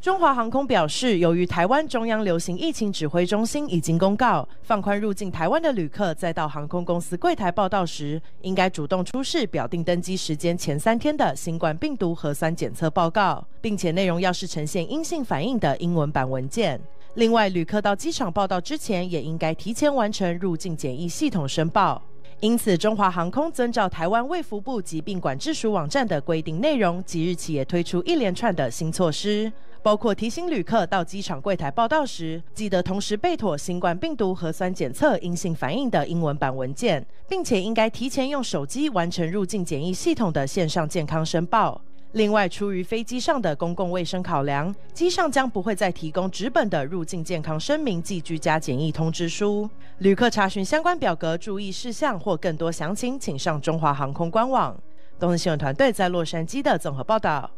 中华航空表示，由于台湾中央流行疫情指挥中心已经公告放宽入境台湾的旅客，在到航空公司柜台报到时，应该主动出示表定登机时间前三天的新冠病毒核酸检测报告，并且内容要是呈现阴性反应的英文版文件。另外，旅客到机场报到之前，也应该提前完成入境检疫系统申报。因此，中华航空遵照台湾卫福部疾病管制署网站的规定内容，即日起也推出一连串的新措施。包括提醒旅客到机场柜台报到时，记得同时备妥新冠病毒核酸检测阴性反应的英文版文件，并且应该提前用手机完成入境检疫系统的线上健康申报。另外，出于飞机上的公共卫生考量，机上将不会再提供纸本的入境健康声明及居家检疫通知书。旅客查询相关表格注意事项或更多详情，请上中华航空官网。东森新闻团队在洛杉矶的综合报道。